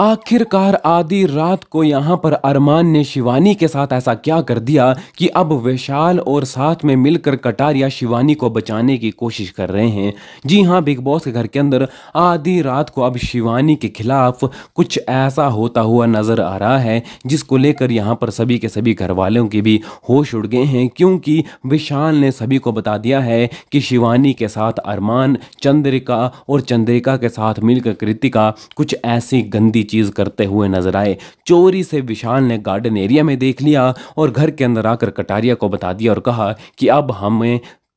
आखिरकार आधी रात को यहाँ पर अरमान ने शिवानी के साथ ऐसा क्या कर दिया कि अब विशाल और साथ में मिलकर कटारिया शिवानी को बचाने की कोशिश कर रहे हैं जी हाँ बिग बॉस के घर के अंदर आधी रात को अब शिवानी के खिलाफ कुछ ऐसा होता हुआ नज़र आ रहा है जिसको लेकर यहाँ पर सभी के सभी घर वालों के भी होश उड़ गए हैं क्योंकि विशाल ने सभी को बता दिया है कि शिवानी के साथ अरमान चंद्रिका और चंद्रिका के साथ मिलकर कृतिका कुछ ऐसी गंदी चीज़ करते हुए नजर आए चोरी से विशाल ने गार्डन एरिया में देख लिया और घर के अंदर आकर कटारिया को बता दिया और कहा कि अब हमें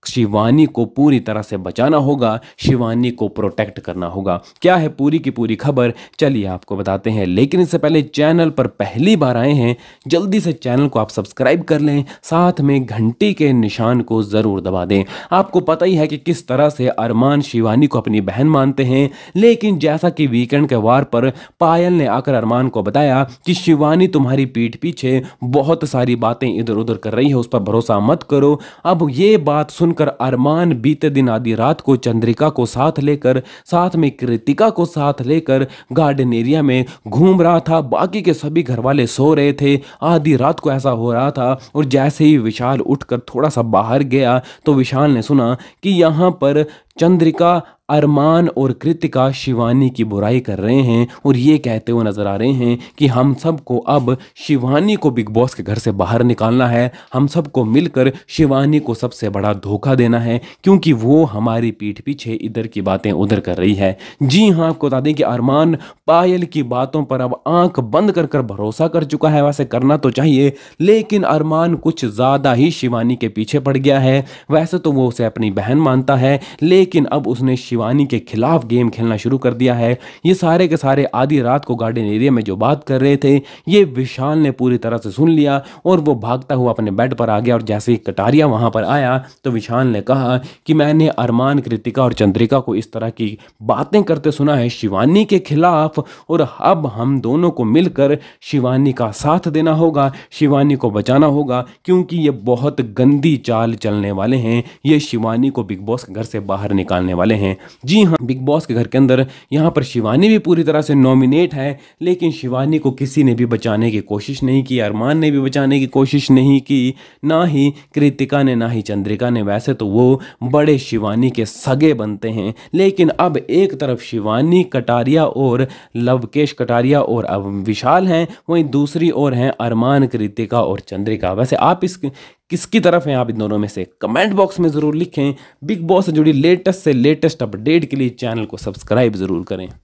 शिवानी को पूरी तरह से बचाना होगा शिवानी को प्रोटेक्ट करना होगा क्या है पूरी की पूरी खबर चलिए आपको बताते हैं लेकिन इससे पहले चैनल पर पहली बार आए हैं जल्दी से चैनल को आप सब्सक्राइब कर लें साथ में घंटी के निशान को ज़रूर दबा दें आपको पता ही है कि किस तरह से अरमान शिवानी को अपनी बहन मानते हैं लेकिन जैसा कि वीकेंड के वार पर पायल ने आकर अरमान को बताया कि शिवानी तुम्हारी पीठ पीछे बहुत सारी बातें इधर उधर कर रही है उस पर भरोसा मत करो अब ये बात सुन सुनकर अरमान बीते दिन आधी रात को चंद्रिका को साथ लेकर साथ में कृतिका को साथ लेकर गार्डन एरिया में घूम रहा था बाकी के सभी घर वाले सो रहे थे आधी रात को ऐसा हो रहा था और जैसे ही विशाल उठकर थोड़ा सा बाहर गया तो विशाल ने सुना कि यहाँ पर चंद्रिका अरमान और कृतिका शिवानी की बुराई कर रहे हैं और ये कहते हुए नज़र आ रहे हैं कि हम सबको अब शिवानी को बिग बॉस के घर से बाहर निकालना है हम सबको मिलकर शिवानी को सबसे बड़ा धोखा देना है क्योंकि वो हमारी पीठ पीछे इधर की बातें उधर कर रही है जी हाँ आपको बता दें कि अरमान पायल की बातों पर अब आंख बंद कर कर भरोसा कर चुका है वैसे करना तो चाहिए लेकिन अरमान कुछ ज़्यादा ही शिवानी के पीछे पड़ गया है वैसे तो वो उसे अपनी बहन मानता है लेकिन लेकिन अब उसने शिवानी के खिलाफ गेम खेलना शुरू कर दिया है ये सारे के सारे आधी रात को गार्डन एरिया में जो बात कर रहे थे ये विशाल ने पूरी तरह से सुन लिया और वो भागता हुआ अपने बेड पर आ गया और जैसे ही कटारिया वहाँ पर आया तो विशाल ने कहा कि मैंने अरमान कृतिका और चंद्रिका को इस तरह की बातें करते सुना है शिवानी के खिलाफ और अब हम दोनों को मिलकर शिवानी का साथ देना होगा शिवानी को बचाना होगा क्योंकि ये बहुत गंदी चाल चलने वाले हैं ये शिवानी को बिग बॉस घर से बाहर निकालने वाले हैं जी हाँ बिग बॉस के घर के अंदर यहाँ पर शिवानी भी पूरी तरह से नॉमिनेट है लेकिन शिवानी को किसी ने भी बचाने की कोशिश नहीं की अरमान ने भी बचाने की कोशिश नहीं की ना ही कृतिका ने ना ही चंद्रिका ने वैसे तो वो बड़े शिवानी के सगे बनते हैं लेकिन अब एक तरफ शिवानी कटारिया और लवकेश कटारिया और विशाल हैं वहीं दूसरी ओर हैं अरमान कृतिका और चंद्रिका वैसे आप इस किसकी तरफ हैं आप इन दोनों में से कमेंट बॉक्स में ज़रूर लिखें बिग बॉस से जुड़ी लेटेस्ट से लेटेस्ट अपडेट के लिए चैनल को सब्सक्राइब ज़रूर करें